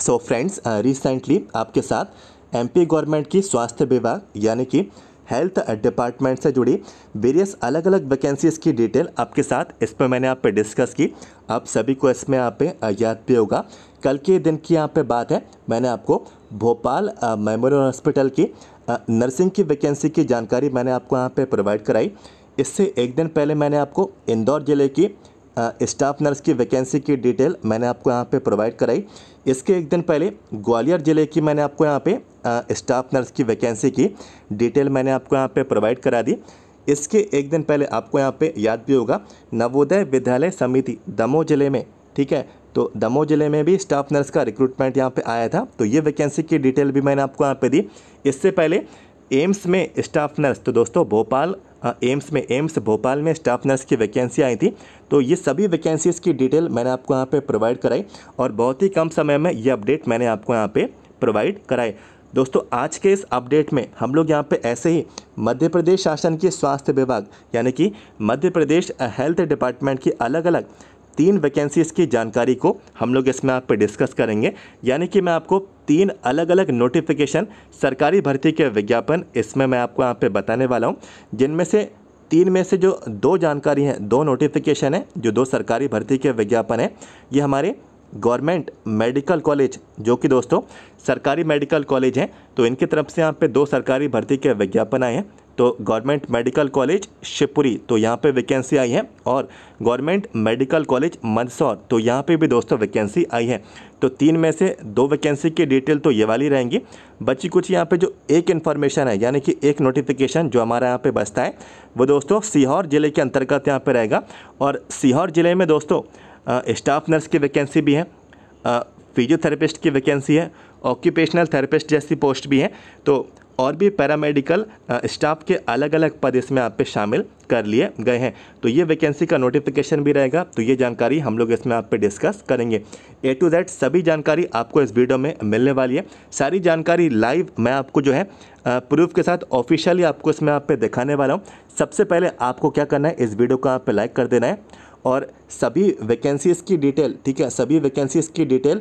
so friends recently आपके साथ MP government की स्वास्थ्य विभाग यानी कि हेल्थ डिपार्टमेंट से जुड़ी वेरियस अलग अलग वैकेंसीज की डिटेल आपके साथ इस पर मैंने आप पे डिस्कस की आप सभी को इसमें आप पे uh, याद भी होगा कल के दिन की यहाँ पे बात है मैंने आपको भोपाल uh, मेमोरियल हॉस्पिटल की नर्सिंग uh, की वैकेंसी की जानकारी मैंने आपको यहाँ पे प्रोवाइड कराई इससे एक दिन पहले मैंने आपको इंदौर ज़िले की स्टाफ नर्स की वैकेंसी की डिटेल मैंने आपको यहाँ पे प्रोवाइड कराई इसके एक दिन पहले ग्वालियर ज़िले की मैंने आपको यहाँ पे स्टाफ नर्स की वैकेंसी की डिटेल मैंने आपको यहाँ पे प्रोवाइड करा दी इसके एक दिन पहले आपको यहाँ पे याद भी होगा नवोदय विद्यालय समिति दमोह ज़िले में ठीक है तो दमोह ज़िले में भी स्टाफ नर्स का रिक्रूटमेंट यहाँ पर आया था तो ये वैकेंसी की डिटेल भी मैंने आपको यहाँ पर दी इससे पहले एम्स में स्टाफ नर्स तो दोस्तों भोपाल एम्स में एम्स भोपाल में स्टाफ नर्स की वैकेंसी आई थी तो ये सभी वैकेंसीज़ की डिटेल मैंने आपको यहाँ पे प्रोवाइड कराई और बहुत ही कम समय में ये अपडेट मैंने आपको यहाँ पे प्रोवाइड कराई दोस्तों आज के इस अपडेट में हम लोग यहाँ पे ऐसे ही मध्य प्रदेश शासन के स्वास्थ्य विभाग यानी कि मध्य प्रदेश हेल्थ डिपार्टमेंट की अलग अलग तीन वैकेंसीज़ की जानकारी को हम लोग इसमें आप पर डिस्कस करेंगे यानी कि मैं आपको तीन अलग अलग नोटिफिकेशन सरकारी भर्ती के विज्ञापन इसमें मैं आपको यहाँ पे बताने वाला हूँ जिनमें से तीन में से जो दो जानकारी हैं दो नोटिफिकेशन हैं जो दो सरकारी भर्ती के विज्ञापन हैं ये हमारे गवर्नमेंट मेडिकल कॉलेज जो कि दोस्तों सरकारी मेडिकल कॉलेज हैं तो इनकी तरफ से यहाँ पे दो सरकारी भर्ती के विज्ञापन आए हैं तो गवर्नमेंट मेडिकल कॉलेज शिवपुरी तो यहाँ पे वैकेंसी आई है और गवर्नमेंट मेडिकल कॉलेज मंदसौर तो यहाँ पे भी दोस्तों वैकेंसी आई है तो तीन में से दो वैकेंसी की डिटेल तो ये वाली रहेंगी बची कुछ यहाँ पे जो एक इन्फॉर्मेशन है यानी कि एक नोटिफिकेशन जो हमारा यहाँ पे बचता है वो दोस्तों सीहोर ज़िले के अंतर्गत यहाँ पर रहेगा और सीहोर ज़िले में दोस्तों स्टाफ नर्स की वैकेंसी भी है फिजियोथेरेपिस्ट की वैकेंसी है ऑक्यूपेशनल थेरेपिस्ट जैसी पोस्ट भी है तो और भी पैरामेडिकल स्टाफ के अलग अलग पद इसमें आप पे शामिल कर लिए गए हैं तो ये वैकेंसी का नोटिफिकेशन भी रहेगा तो ये जानकारी हम लोग इसमें आप पे डिस्कस करेंगे ए टू जेड सभी जानकारी आपको इस वीडियो में मिलने वाली है सारी जानकारी लाइव मैं आपको जो है प्रूफ के साथ ऑफिशियली आपको इसमें आप पे दिखाने वाला हूँ सबसे पहले आपको क्या करना है इस वीडियो को आप पे लाइक कर देना है और सभी वैकेंसीज़ की डिटेल ठीक है सभी वैकेंसीज़ की डिटेल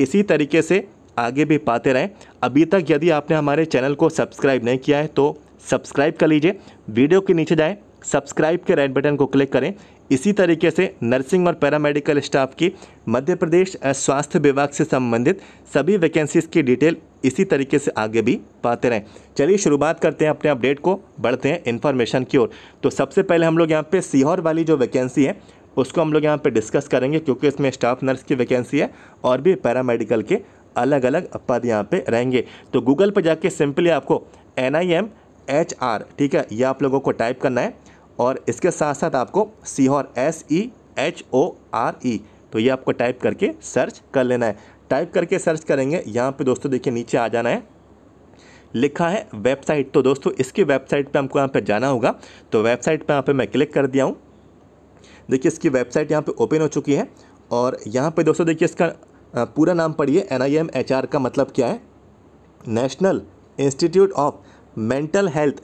इसी तरीके से आगे भी पाते रहें अभी तक यदि आपने हमारे चैनल को सब्सक्राइब नहीं किया है तो सब्सक्राइब कर लीजिए वीडियो के नीचे जाएँ सब्सक्राइब के रेड बटन को क्लिक करें इसी तरीके से नर्सिंग और पैरामेडिकल स्टाफ की मध्य प्रदेश स्वास्थ्य विभाग से संबंधित सभी वैकेंसीज की डिटेल इसी तरीके से आगे भी पाते रहें चलिए शुरुआत करते हैं अपने अपडेट को बढ़ते हैं इन्फॉर्मेशन की ओर तो सबसे पहले हम लोग यहाँ पे सीहोर वाली जो वैकेंसी है उसको हम लोग यहाँ पर डिस्कस करेंगे क्योंकि इसमें स्टाफ नर्स की वैकेंसी है और भी पैरामेडिकल के अलग अलग पद यहाँ पे रहेंगे तो गूगल पर जाके सिंपली आपको N I M H R ठीक है ये आप लोगों को टाइप करना है और इसके साथ साथ आपको Sehore S E H O R E तो ये आपको टाइप करके सर्च कर लेना है टाइप करके सर्च करेंगे यहाँ पे दोस्तों देखिए नीचे आ जाना है लिखा है वेबसाइट तो दोस्तों इसकी वेबसाइट पे हमको यहाँ पे जाना होगा तो वेबसाइट पे यहाँ पे मैं क्लिक कर दिया हूँ देखिए इसकी वेबसाइट यहाँ पे ओपन हो चुकी है और यहाँ पे दोस्तों देखिए इसका पूरा नाम पढ़िए N I M H R का मतलब क्या है national institute of mental health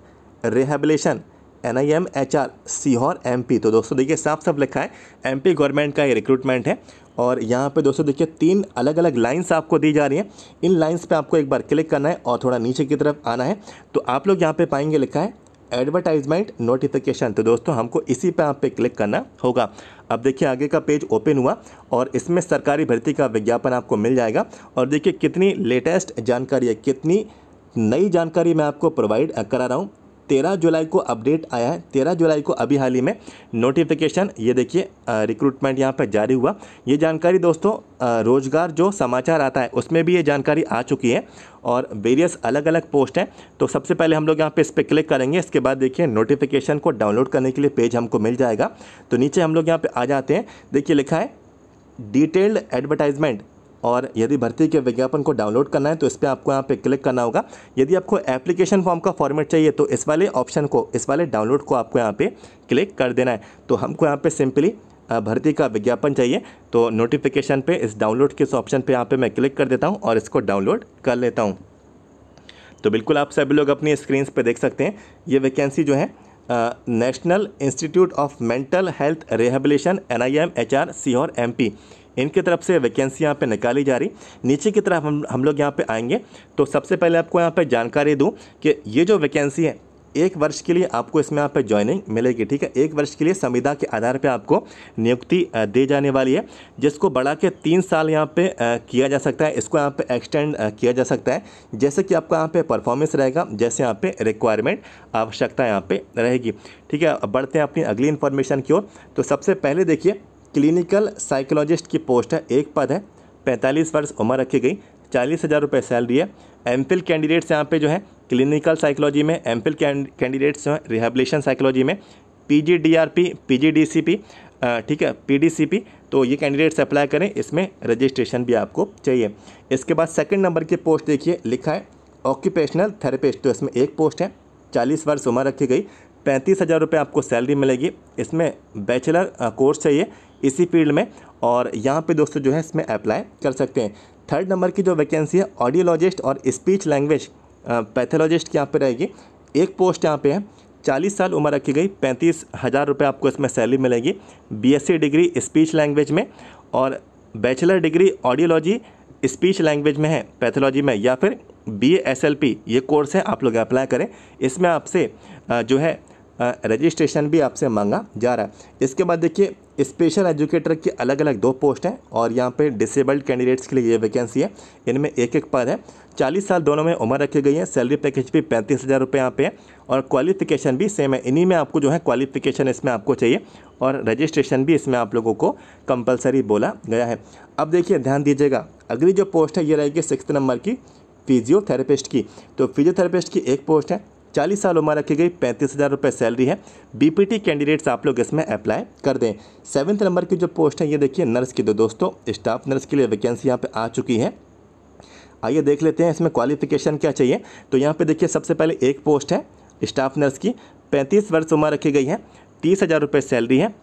rehabilitation N I M H R Sehore M P तो दोस्तों देखिए साफ साफ लिखा है एम पी गवर्नमेंट का ये रिक्रूटमेंट है और यहाँ पे दोस्तों देखिए तीन अलग अलग लाइंस आपको दी जा रही हैं इन लाइंस पे आपको एक बार क्लिक करना है और थोड़ा नीचे की तरफ आना है तो आप लोग यहाँ पे पाएंगे लिखा है एडवर्टाइजमेंट नोटिफिकेशन तो दोस्तों हमको इसी पे आप पे क्लिक करना होगा अब देखिए आगे का पेज ओपन हुआ और इसमें सरकारी भर्ती का विज्ञापन आपको मिल जाएगा और देखिए कितनी लेटेस्ट जानकारी है कितनी नई जानकारी मैं आपको प्रोवाइड करा रहा हूँ तेरह जुलाई को अपडेट आया है तेरह जुलाई को अभी हाल ही में नोटिफिकेशन ये देखिए रिक्रूटमेंट यहाँ पर जारी हुआ ये जानकारी दोस्तों रोज़गार जो समाचार आता है उसमें भी ये जानकारी आ चुकी है और वेरियस अलग अलग पोस्ट हैं तो सबसे पहले हम लोग यहाँ पे इस पर क्लिक करेंगे इसके बाद देखिए नोटिफिकेशन को डाउनलोड करने के लिए पेज हमको मिल जाएगा तो नीचे हम लोग यहाँ पर आ जाते हैं देखिए लिखा है डिटेल्ड एडवर्टाइजमेंट और यदि भर्ती के विज्ञापन को डाउनलोड करना है तो इस पर आपको यहाँ पे क्लिक करना होगा यदि आपको एप्लीकेशन फॉर्म का फॉर्मेट चाहिए तो इस वाले ऑप्शन को इस वाले डाउनलोड को आपको यहाँ पर क्लिक कर देना है तो हमको यहाँ पर सिंपली भर्ती का विज्ञापन चाहिए तो नोटिफिकेशन पे इस डाउनलोड के इस ऑप्शन पर यहाँ पर मैं क्लिक कर देता हूँ और इसको डाउनलोड कर लेता हूँ तो बिल्कुल आप सभी लोग अपनी स्क्रीन पर देख सकते हैं ये वैकेंसी जो है national institute of mental health rehabilitation N I M H R Sehore M P इनकी तरफ से वैकेंसी यहाँ पे निकाली जा रही नीचे की तरफ हम हम लोग यहाँ पे आएंगे तो सबसे पहले आपको यहाँ पे जानकारी दूँ कि ये जो वैकेंसी है एक वर्ष के लिए आपको इसमें यहाँ पे ज्वाइनिंग मिलेगी ठीक है एक वर्ष के लिए संविदा के आधार पे आपको नियुक्ति दी जाने वाली है जिसको बढ़ा के तीन साल यहाँ पे किया जा सकता है इसको यहाँ पे एक्सटेंड किया जा सकता है जैसे कि आपका यहाँ पे परफॉर्मेंस रहेगा जैसे यहाँ पे रिक्वायरमेंट आवश्यकता यहाँ पर रहेगी ठीक है बढ़ते हैं अपनी अगली इन्फॉर्मेशन की ओर तो सबसे पहले देखिए क्लिनिकल साइकोलॉजिस्ट की पोस्ट है एक पद है पैंतालीस वर्ष उम्र रखी गई चालीस हज़ार रुपये सैलरी है एम फिल कैंडिडेट्स यहाँ पे जो है क्लिनिकल साइकोलॉजी में एम फिल कैंडिडेट्स जो हैं रिहेबलेशन साइकोलॉजी में P G D R P P G D C P ठीक है पी डी सी पी तो ये कैंडिडेट्स अप्लाई करें इसमें रजिस्ट्रेशन भी आपको चाहिए इसके बाद सेकंड नंबर की पोस्ट देखिए लिखा है ऑक्यूपेशनल थेरेपिस्ट तो इसमें एक पोस्ट है चालीस वर्ष उम्र रखी गई पैंतीस हज़ार रुपये आपको सैलरी मिलेगी इसमें बैचलर कोर्स चाहिए इसी फील्ड में और यहाँ पे दोस्तों जो है इसमें अप्लाई कर सकते हैं थर्ड नंबर की जो वैकेंसी है ऑडियोलॉजिस्ट और स्पीच लैंग्वेज पैथोलॉजिस्ट की यहाँ पर रहेगी एक पोस्ट यहाँ पर है चालीस साल उम्र रखी गई पैंतीस हज़ार रुपये आपको इसमें सैलरी मिलेगी बीएससी डिग्री स्पीच लैंग्वेज में और bachelor degree audiology speech language में है पैथोलॉजी में या फिर बी एस एल पी ये कोर्स है आप लोग अप्लाई करें इसमें आपसे जो है रजिस्ट्रेशन भी आपसे मांगा जा रहा है इसके बाद देखिए स्पेशल एजुकेटर की अलग अलग दो पोस्ट हैं और यहाँ पे डिसेबल्ड कैंडिडेट्स के लिए ये वैकेंसी है इनमें एक एक पद है चालीस साल दोनों में उम्र रखी गई है सैलरी पैकेज भी पैंतीस हज़ार रुपये यहाँ पे है और क्वालिफिकेशन भी सेम है इन्हीं में आपको जो है क्वालिफिकेशन इसमें आपको चाहिए और रजिस्ट्रेशन भी इसमें आप लोगों को कंपलसरी बोला गया है अब देखिए ध्यान दीजिएगा अगली जो पोस्ट है ये रहेगी सिक्स नंबर की फिजियोथेरेपिस्ट की तो फिजियोथेरेपिस्ट की एक पोस्ट है चालीस साल उम्र रखी गई पैंतीस हज़ार रुपये सैलरी है बीपीटी कैंडिडेट्स आप लोग इसमें अप्लाई कर दें सेवन्थ नंबर की जो पोस्ट है ये देखिए नर्स की दो दोस्तों स्टाफ नर्स के लिए वैकेंसी यहाँ पर आ चुकी है आइए देख लेते हैं इसमें क्वालिफिकेशन क्या चाहिए तो यहाँ पर देखिए सबसे पहले एक पोस्ट है स्टाफ नर्स की पैंतीस वर्ष उम्र रखी गई है तीस हज़ार रुपये सैलरी है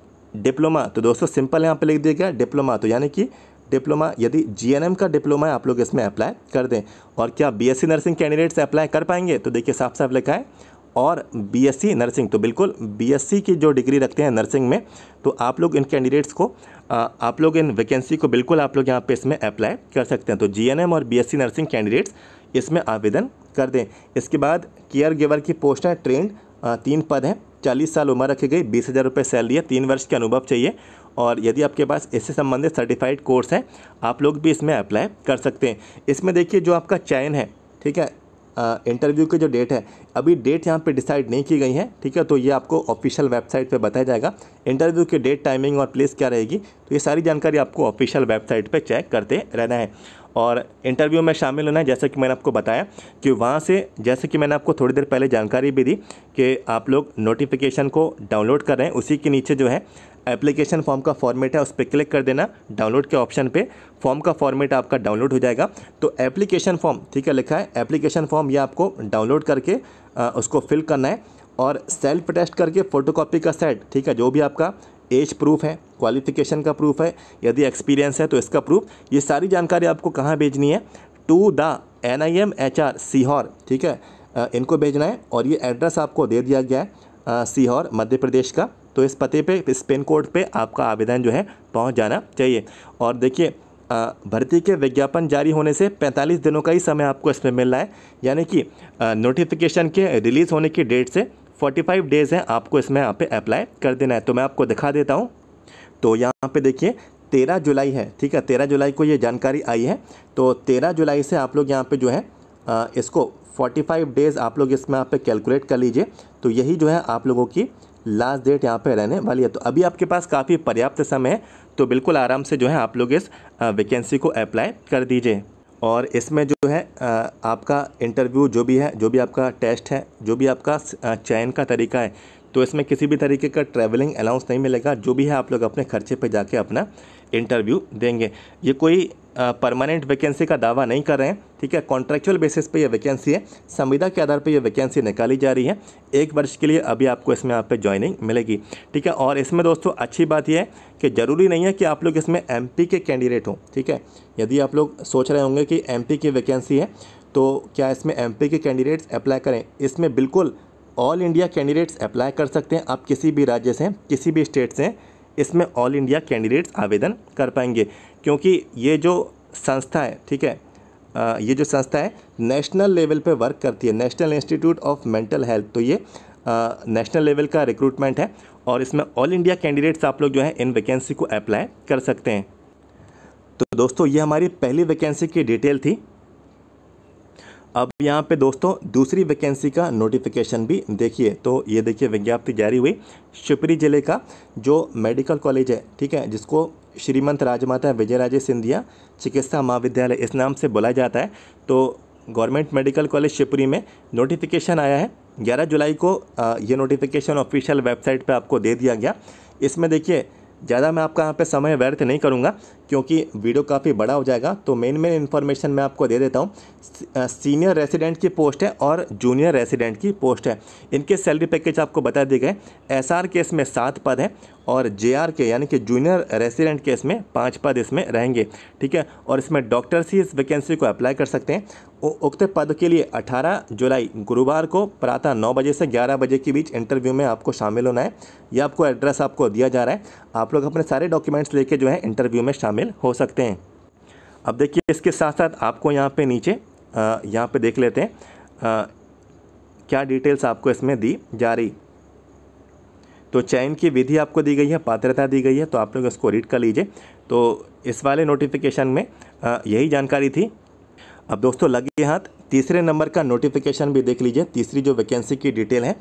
डिप्लोमा तो दोस्तों सिंपल यहाँ पे लिख दिया गया डिप्लोमा तो यानी कि डिप्लोमा यदि जीएनएम का डिप्लोमा है आप लोग इसमें अप्लाई कर दें और क्या बीएससी नर्सिंग कैंडिडेट्स अप्लाई कर पाएंगे तो देखिए साफ साफ लिखा है और बीएससी नर्सिंग तो बिल्कुल बीएससी की जो डिग्री रखते हैं नर्सिंग में तो आप लोग इन कैंडिडेट्स को आप लोग इन वैकेंसी को बिल्कुल आप लोग यहाँ पे इसमें अप्लाई कर सकते हैं तो जी और बीएससी नर्सिंग कैंडिडेट्स इसमें आवेदन कर दें इसके बाद केयर गिवर की पोस्ट है ट्रेंड तीन पद हैं चालीस साल उम्र रखी गई बीस हज़ार रुपये सैलरी है तीन वर्ष के अनुभव चाहिए और यदि आपके पास इससे संबंधित सर्टिफाइड कोर्स है आप लोग भी इसमें अप्लाई कर सकते हैं इसमें देखिए जो आपका चयन है ठीक है इंटरव्यू की जो डेट है अभी डेट यहाँ पे डिसाइड नहीं की गई है ठीक है तो ये आपको ऑफिशियल वेबसाइट पे बताया जाएगा इंटरव्यू की डेट टाइमिंग और प्लेस क्या रहेगी तो ये सारी जानकारी आपको ऑफिशियल वेबसाइट पे चेक करते रहना है और इंटरव्यू में शामिल होना है जैसा कि मैंने आपको बताया कि वहाँ से जैसे कि मैंने आपको थोड़ी देर पहले जानकारी भी दी कि आप लोग नोटिफिकेशन को डाउनलोड कर रहे हैं उसी के नीचे जो है एप्लीकेशन फॉर्म का फॉर्मेट है उस पर क्लिक कर देना डाउनलोड के ऑप्शन पे फॉर्म का फॉर्मेट आपका डाउनलोड हो जाएगा तो एप्लीकेशन फॉर्म ठीक है लिखा है एप्लीकेशन फॉर्म ये आपको डाउनलोड करके आ, उसको फिल करना है और सेल्फ टेस्ट करके फ़ोटोकॉपी का सेट ठीक है जो भी आपका एज प्रूफ है क्वालिफिकेशन का प्रूफ है यदि एक्सपीरियंस है तो इसका प्रूफ ये सारी जानकारी आपको कहाँ भेजनी है to the N I M H R Sehore ठीक है आ, इनको भेजना है और ये एड्रेस आपको दे दिया गया है सीहोर मध्य प्रदेश का तो इस पते पे इस पिन कोड पे आपका आवेदन जो है पहुंच जाना चाहिए और देखिए भर्ती के विज्ञापन जारी होने से 45 दिनों का ही समय आपको इसमें मिल रहा है यानी कि नोटिफिकेशन के रिलीज़ होने की डेट से 45 डेज़ हैं आपको इसमें यहाँ पे अप्लाई कर देना है तो मैं आपको दिखा देता हूँ तो यहाँ पे देखिए तेरह जुलाई है ठीक है तेरह जुलाई को ये जानकारी आई है तो तेरह जुलाई से आप लोग यहाँ पे जो है आ, इसको फाइव डेज़ आप लोग इसमें यहाँ पे कैलकुलेट कर लीजिए तो यही जो है आप लोगों की लास्ट डेट यहाँ पे रहने वाली है तो अभी आपके पास काफ़ी पर्याप्त समय है तो बिल्कुल आराम से जो है आप लोग इस वैकेंसी को अप्लाई कर दीजिए और इसमें जो है आपका इंटरव्यू जो भी है जो भी आपका टेस्ट है जो भी आपका चयन का तरीका है तो इसमें किसी भी तरीके का ट्रैवलिंग अलाउंस नहीं मिलेगा जो भी है आप लोग अपने खर्चे पे जाके अपना इंटरव्यू देंगे ये कोई परमानेंट वैकेंसी का दावा नहीं कर रहे हैं ठीक है कॉन्ट्रेक्चुअल बेसिस पे ये वैकेंसी है संविदा के आधार पे ये वैकेंसी निकाली जा रही है एक वर्ष के लिए अभी आपको इसमें आप पे ज्वाइनिंग मिलेगी ठीक है और इसमें दोस्तों अच्छी बात यह है कि ज़रूरी नहीं है कि आप लोग इसमें एम के कैंडिडेट हों ठीक है यदि आप लोग सोच रहे होंगे कि एम की वैकेंसी है तो क्या इसमें एम के कैंडिडेट्स अप्लाई करें इसमें बिल्कुल ऑल इंडिया कैंडिडेट्स अप्लाई कर सकते हैं आप किसी भी राज्य से किसी भी स्टेट से इसमें ऑल इंडिया कैंडिडेट्स आवेदन कर पाएंगे क्योंकि ये जो संस्था है ठीक है आ, ये जो संस्था है नेशनल लेवल पे वर्क करती है national institute of mental health तो ये नेशनल लेवल का रिक्रूटमेंट है और इसमें ऑल इंडिया कैंडिडेट्स आप लोग जो है इन वैकेंसी को अप्लाई कर सकते हैं तो दोस्तों ये हमारी पहली वैकेंसी की डिटेल थी अब यहाँ पे दोस्तों दूसरी वैकेंसी का नोटिफिकेशन भी देखिए तो ये देखिए विज्ञप्ति जारी हुई शिवपुरी जिले का जो मेडिकल कॉलेज है ठीक है जिसको श्रीमंत राजमाता विजयराजे सिंधिया चिकित्सा महाविद्यालय इस नाम से बोला जाता है तो गवर्नमेंट मेडिकल कॉलेज शिवपुरी में नोटिफिकेशन आया है 11 जुलाई को ये नोटिफिकेशन ऑफिशियल वेबसाइट पे आपको दे दिया गया इसमें देखिए ज़्यादा मैं आपका यहाँ पे समय व्यर्थ नहीं करूँगा क्योंकि वीडियो काफ़ी बड़ा हो जाएगा तो मेन मेन इन्फॉर्मेशन मैं आपको दे देता हूँ सीनियर रेसिडेंट की पोस्ट है और जूनियर रेसिडेंट की पोस्ट है इनके सैलरी पैकेज आपको बता दिए गए एस आर केस में सात पद हैं और जे आर के यानी कि जूनियर रेसिडेंट केस में पाँच पद इसमें रहेंगे ठीक है और इसमें डॉक्टर्स ही इस वैकेंसी को अप्लाई कर सकते हैं उक्त पद के लिए 18 जुलाई गुरुवार को प्रातः 9 बजे से 11 बजे के बीच इंटरव्यू में आपको शामिल होना है यह आपको एड्रेस आपको दिया जा रहा है आप लोग अपने सारे डॉक्यूमेंट्स लेके जो है इंटरव्यू में शामिल शामिल हो सकते हैं अब देखिए इसके साथ साथ आपको यहाँ पे नीचे यहाँ पे देख लेते हैं आ, क्या डिटेल्स आपको इसमें दी जा रही तो चयन की विधि आपको दी गई है पात्रता दी गई है तो आप लोग इसको रीड कर लीजिए तो इस वाले नोटिफिकेशन में यही जानकारी थी अब दोस्तों लगे हाथ तीसरे नंबर का नोटिफिकेशन भी देख लीजिए तीसरी जो वैकेंसी की डिटेल है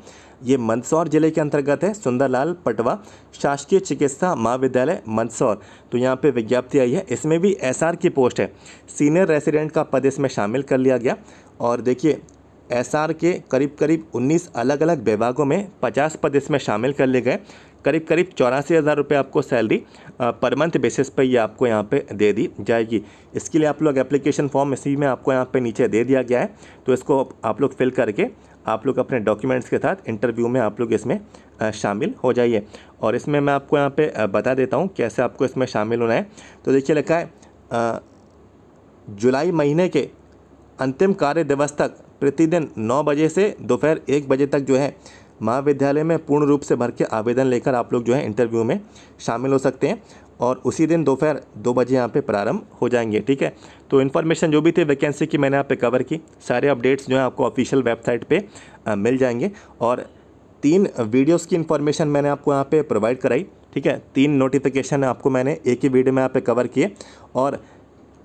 ये मंदसौर जिले के अंतर्गत है सुंदरलाल पटवा शासकीय चिकित्सा महाविद्यालय मंदसौर तो यहाँ पे विज्ञप्ति आई है इसमें भी एसआर की पोस्ट है सीनियर रेसिडेंट का पद इसमें शामिल कर लिया गया और देखिए एसआर के करीब करीब 19 अलग अलग विभागों में 50 पद इसमें शामिल कर लिए गए करीब करीब चौरासी हज़ार रुपये आपको सैलरी पर मंथ बेसिस पे ये आपको यहाँ पे दे दी जाएगी इसके लिए आप लोग एप्लीकेशन फॉर्म इसी में आपको यहाँ पे नीचे दे दिया गया है तो इसको आप लोग फिल करके आप लोग अपने डॉक्यूमेंट्स के साथ इंटरव्यू में आप लोग इसमें शामिल हो जाइए और इसमें मैं आपको यहाँ पर बता देता हूँ कैसे आपको इसमें शामिल होना है तो देखिए लिखा है जुलाई महीने के अंतिम कार्य दिवस तक प्रतिदिन नौ बजे से दोपहर एक बजे तक जो है महाविद्यालय में पूर्ण रूप से भर के आवेदन लेकर आप लोग जो है इंटरव्यू में शामिल हो सकते हैं और उसी दिन दोपहर दो बजे यहाँ पे प्रारंभ हो जाएंगे ठीक है तो इन्फॉर्मेशन जो भी थी वैकेंसी की मैंने यहाँ पे कवर की सारे अपडेट्स जो हैं आपको ऑफिशियल वेबसाइट पे आ, मिल जाएंगे और तीन वीडियोस की इन्फॉर्मेशन मैंने आपको यहाँ पे प्रोवाइड कराई ठीक है तीन नोटिफिकेशन आपको मैंने एक ही वीडियो में यहाँ पर कवर किए और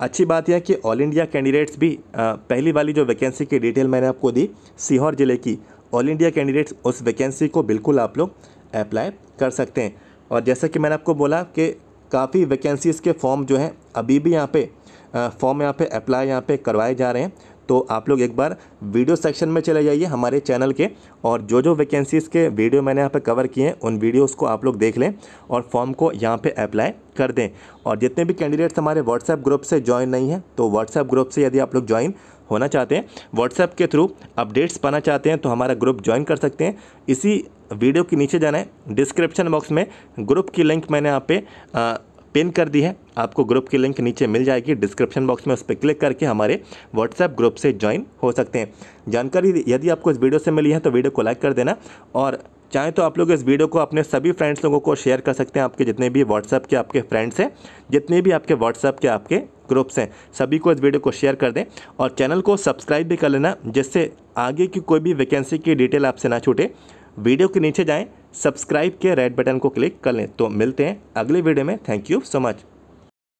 अच्छी बात यह कि ऑल इंडिया कैंडिडेट्स भी आ, पहली वाली जो वैकेंसी की डिटेल मैंने आपको दी सीहोर ज़िले की ऑल इंडिया कैंडिडेट्स उस वैकेंसी को बिल्कुल आप लोग अप्लाई कर सकते हैं और जैसा कि मैंने आपको बोला कि काफ़ी वैकेंसीज़ के फॉर्म जो हैं अभी भी यहाँ पे फॉर्म यहाँ पे अप्लाई यहाँ पे करवाए जा रहे हैं तो आप लोग एक बार वीडियो सेक्शन में चले जाइए हमारे चैनल के और जो जो वैकेंसीज़ के वीडियो मैंने यहाँ पे कवर किए हैं उन वीडियोस को आप लोग देख लें और फॉर्म को यहाँ पे अप्लाई कर दें और जितने भी कैंडिडेट्स हमारे व्हाट्सएप ग्रुप से ज्वाइन नहीं हैं तो व्हाट्सएप ग्रुप से यदि आप लोग ज्वाइन होना चाहते हैं व्हाट्सएप के थ्रू अपडेट्स पाना चाहते हैं तो हमारा ग्रुप ज्वाइन कर सकते हैं इसी वीडियो के नीचे जाना है डिस्क्रिप्शन बॉक्स में ग्रुप की लिंक मैंने यहाँ पे पिन कर दी है आपको ग्रुप की लिंक नीचे मिल जाएगी डिस्क्रिप्शन बॉक्स में उस पर क्लिक करके हमारे व्हाट्सएप ग्रुप से ज्वाइन हो सकते हैं जानकारी यदि आपको इस वीडियो से मिली है तो वीडियो को लाइक कर देना और चाहें तो आप लोग इस वीडियो को अपने सभी फ्रेंड्स लोगों को शेयर कर सकते हैं आपके जितने भी व्हाट्सएप के आपके फ्रेंड्स हैं जितने भी आपके व्हाट्सएप के आपके ग्रुप्स हैं सभी को इस वीडियो को शेयर कर दें और चैनल को सब्सक्राइब भी कर लेना जिससे आगे की कोई भी वैकेंसी की डिटेल आपसे ना छूटे वीडियो के नीचे जाएँ सब्सक्राइब के रेड बटन को क्लिक कर लें तो मिलते हैं अगले वीडियो में थैंक यू सो मच